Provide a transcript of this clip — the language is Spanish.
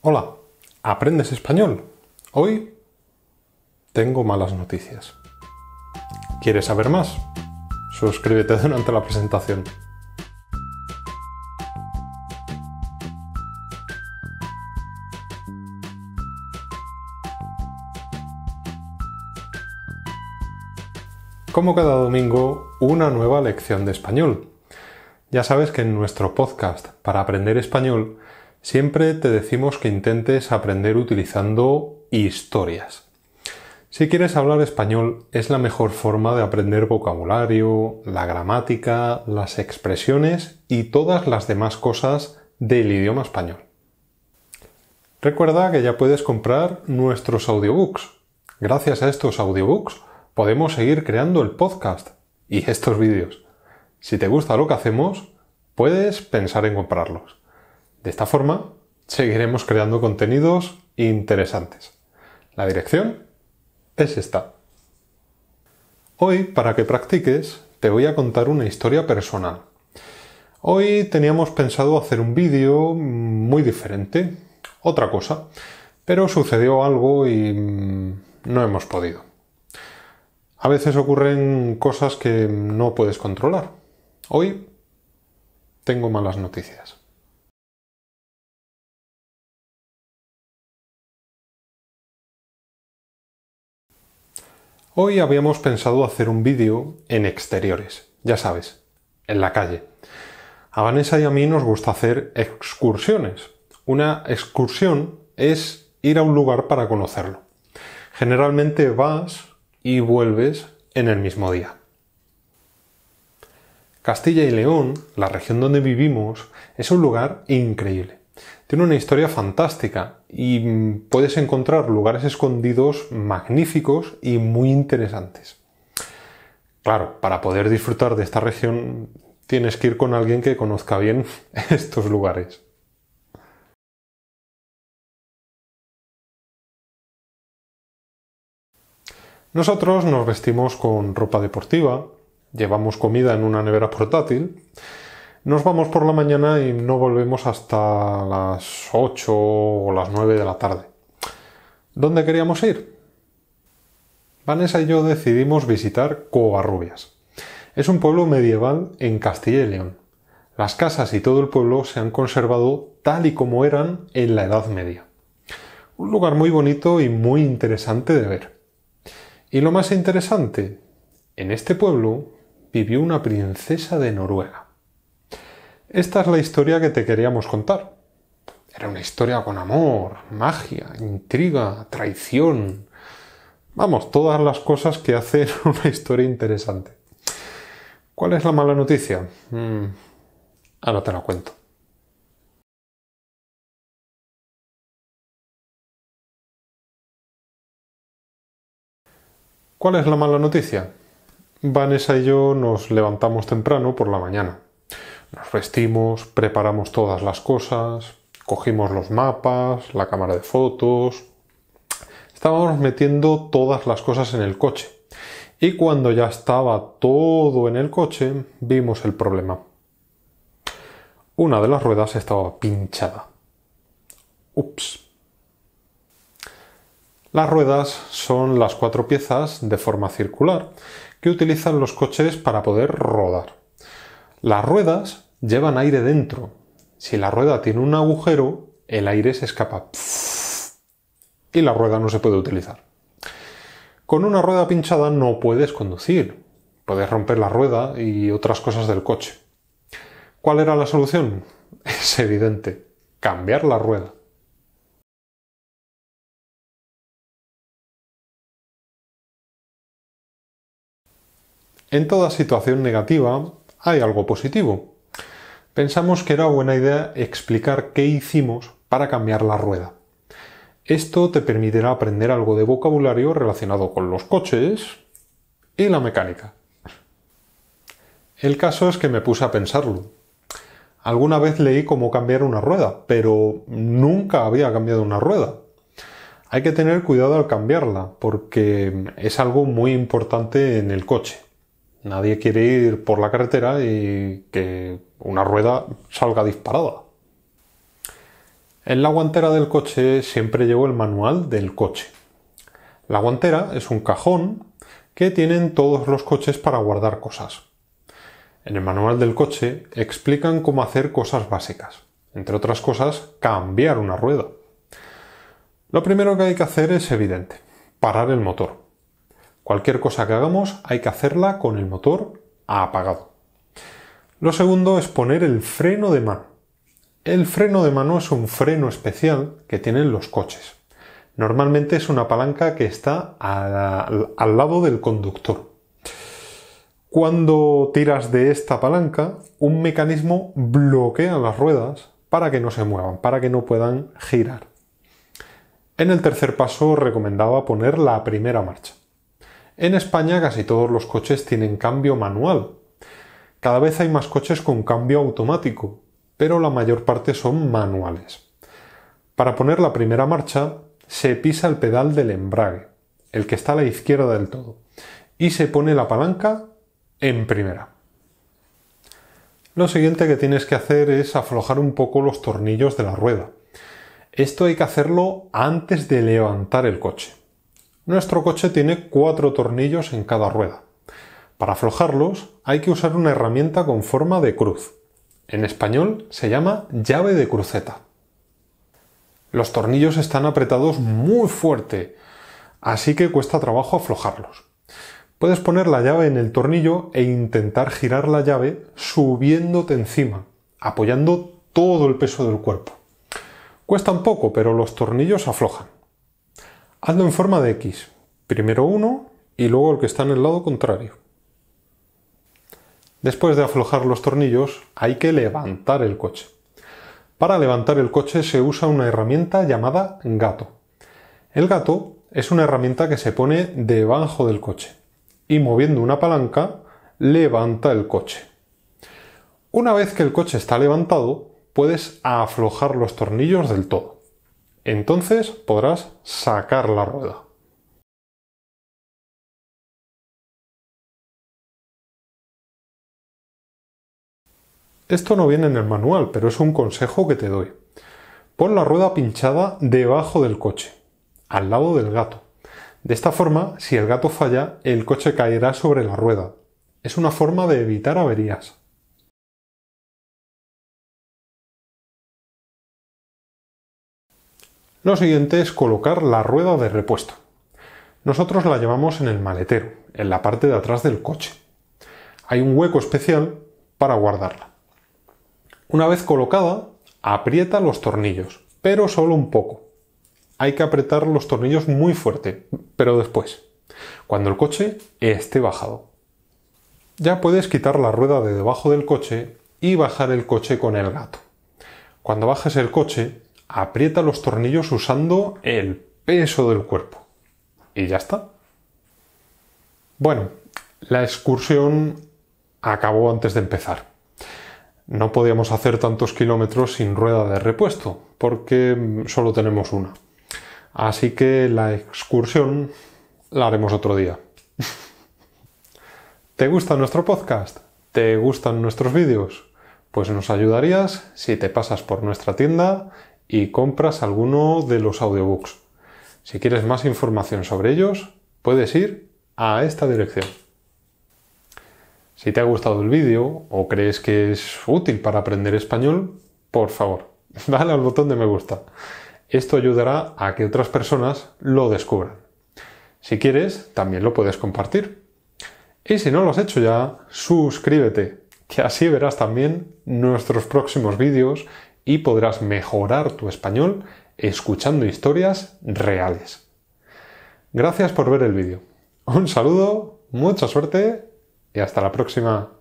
Hola, ¿aprendes español? Hoy tengo malas noticias. ¿Quieres saber más? Suscríbete durante la presentación. Como cada domingo, una nueva lección de español. Ya sabes que en nuestro podcast para aprender español Siempre te decimos que intentes aprender utilizando historias. Si quieres hablar español, es la mejor forma de aprender vocabulario, la gramática, las expresiones y todas las demás cosas del idioma español. Recuerda que ya puedes comprar nuestros audiobooks. Gracias a estos audiobooks podemos seguir creando el podcast y estos vídeos. Si te gusta lo que hacemos, puedes pensar en comprarlos. De esta forma, seguiremos creando contenidos interesantes. La dirección es esta. Hoy, para que practiques, te voy a contar una historia personal. Hoy teníamos pensado hacer un vídeo muy diferente, otra cosa, pero sucedió algo y mm, no hemos podido. A veces ocurren cosas que no puedes controlar. Hoy tengo malas noticias. Hoy habíamos pensado hacer un vídeo en exteriores, ya sabes, en la calle. A Vanessa y a mí nos gusta hacer excursiones. Una excursión es ir a un lugar para conocerlo. Generalmente vas y vuelves en el mismo día. Castilla y León, la región donde vivimos, es un lugar increíble. Tiene una historia fantástica y mm, puedes encontrar lugares escondidos magníficos y muy interesantes. Claro, para poder disfrutar de esta región tienes que ir con alguien que conozca bien estos lugares. Nosotros nos vestimos con ropa deportiva, llevamos comida en una nevera portátil nos vamos por la mañana y no volvemos hasta las 8 o las 9 de la tarde. ¿Dónde queríamos ir? Vanessa y yo decidimos visitar Covarrubias. Es un pueblo medieval en Castilla y León. Las casas y todo el pueblo se han conservado tal y como eran en la Edad Media. Un lugar muy bonito y muy interesante de ver. Y lo más interesante, en este pueblo vivió una princesa de Noruega. Esta es la historia que te queríamos contar. Era una historia con amor, magia, intriga, traición. Vamos, todas las cosas que hacen una historia interesante. ¿Cuál es la mala noticia? Mm, ahora te la cuento. ¿Cuál es la mala noticia? Vanessa y yo nos levantamos temprano por la mañana. Nos vestimos, preparamos todas las cosas, cogimos los mapas, la cámara de fotos. Estábamos metiendo todas las cosas en el coche. Y cuando ya estaba todo en el coche, vimos el problema. Una de las ruedas estaba pinchada. Ups. Las ruedas son las cuatro piezas de forma circular que utilizan los coches para poder rodar. Las ruedas llevan aire dentro. Si la rueda tiene un agujero, el aire se escapa y la rueda no se puede utilizar. Con una rueda pinchada no puedes conducir. Puedes romper la rueda y otras cosas del coche. ¿Cuál era la solución? Es evidente, cambiar la rueda. En toda situación negativa, hay algo positivo. Pensamos que era buena idea explicar qué hicimos para cambiar la rueda. Esto te permitirá aprender algo de vocabulario relacionado con los coches y la mecánica. El caso es que me puse a pensarlo. Alguna vez leí cómo cambiar una rueda, pero nunca había cambiado una rueda. Hay que tener cuidado al cambiarla, porque es algo muy importante en el coche. Nadie quiere ir por la carretera y que una rueda salga disparada. En la guantera del coche siempre llevo el manual del coche. La guantera es un cajón que tienen todos los coches para guardar cosas. En el manual del coche explican cómo hacer cosas básicas, entre otras cosas, cambiar una rueda. Lo primero que hay que hacer es evidente, parar el motor. Cualquier cosa que hagamos hay que hacerla con el motor apagado. Lo segundo es poner el freno de mano. El freno de mano es un freno especial que tienen los coches. Normalmente es una palanca que está al, lado del conductor. Cuando tiras de esta palanca, un mecanismo bloquea las ruedas para que no se muevan, para que no puedan girar. En el tercer paso recomendaba poner la primera marcha. En España casi todos los coches tienen cambio manual. Cada vez hay más coches con cambio automático, pero la mayor parte son manuales. Para poner la primera marcha, se pisa el pedal del embrague, el que está a la izquierda del todo, y se pone la palanca en primera. Lo siguiente que tienes que hacer es aflojar un poco los tornillos de la rueda. Esto hay que hacerlo antes de levantar el coche. Nuestro coche tiene cuatro tornillos en cada rueda. Para aflojarlos hay que usar una herramienta con forma de cruz. En español se llama llave de cruceta. Los tornillos están apretados muy fuerte, así que cuesta trabajo aflojarlos. Puedes poner la llave en el tornillo e intentar girar la llave subiéndote encima, apoyando todo el peso del cuerpo. Cuesta un poco, pero los tornillos aflojan. Hazlo en forma de X. Primero uno y luego el que está en el lado contrario. Después de aflojar los tornillos hay que levantar el coche. Para levantar el coche se usa una herramienta llamada gato. El gato es una herramienta que se pone debajo del coche y moviendo una palanca levanta el coche. Una vez que el coche está levantado, puedes aflojar los tornillos del todo. Entonces podrás sacar la rueda. Esto no viene en el manual, pero es un consejo que te doy. Pon la rueda pinchada debajo del coche, al lado del gato. De esta forma, si el gato falla, el coche caerá sobre la rueda. Es una forma de evitar averías. Lo siguiente es colocar la rueda de repuesto. Nosotros la llevamos en el maletero, en la parte de atrás del coche. Hay un hueco especial para guardarla. Una vez colocada, aprieta los tornillos, pero solo un poco. Hay que apretar los tornillos muy fuerte, pero después, cuando el coche esté bajado. Ya puedes quitar la rueda de debajo del coche y bajar el coche con el gato. Cuando bajes el coche, aprieta los tornillos usando el peso del cuerpo. Y ya está. Bueno, la excursión acabó antes de empezar. No podíamos hacer tantos kilómetros sin rueda de repuesto, porque solo tenemos una. Así que la excursión la haremos otro día. ¿Te gusta nuestro podcast? ¿Te gustan nuestros vídeos? Pues nos ayudarías si te pasas por nuestra tienda y compras alguno de los audiobooks. Si quieres más información sobre ellos, puedes ir a esta dirección. Si te ha gustado el vídeo o crees que es útil para aprender español, por favor, dale al botón de me gusta. Esto ayudará a que otras personas lo descubran. Si quieres, también lo puedes compartir. Y si no lo has hecho ya, suscríbete, que así verás también nuestros próximos vídeos y podrás mejorar tu español escuchando historias reales. Gracias por ver el vídeo. Un saludo, mucha suerte y hasta la próxima.